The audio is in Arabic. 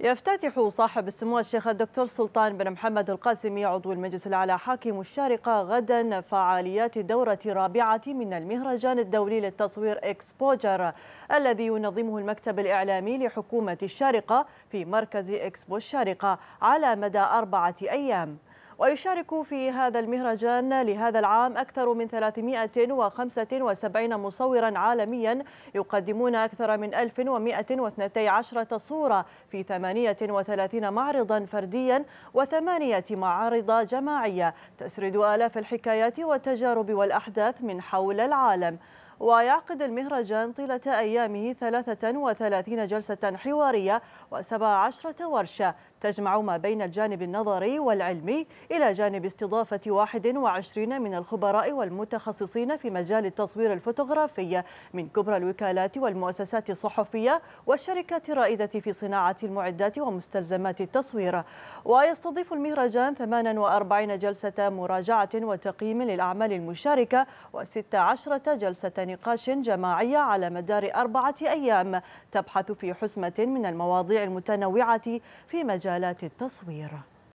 يفتتح صاحب السمو الشيخ الدكتور سلطان بن محمد القاسمي عضو المجلس الأعلى حاكم الشارقة غدا فعاليات الدورة الرابعة من المهرجان الدولي للتصوير إكسبوجر الذي ينظمه المكتب الإعلامي لحكومة الشارقة في مركز إكسبو الشارقة على مدى أربعة أيام ويشارك في هذا المهرجان لهذا العام أكثر من 375 مصورا عالميا يقدمون أكثر من 1112 صورة في 38 معرضا فرديا وثمانية معارض جماعية تسرد آلاف الحكايات والتجارب والأحداث من حول العالم ويعقد المهرجان طيلة أيامه 33 جلسة حوارية و17 ورشة تجمع ما بين الجانب النظري والعلمي إلى جانب استضافة 21 من الخبراء والمتخصصين في مجال التصوير الفوتوغرافي من كبرى الوكالات والمؤسسات الصحفية والشركات الرائدة في صناعة المعدات ومستلزمات التصوير ويستضيف المهرجان 48 جلسة مراجعة وتقييم للأعمال المشاركة و16 جلسة نقاش جماعية على مدار أربعة أيام تبحث في حسمة من المواضيع المتنوعة في مجالات التصوير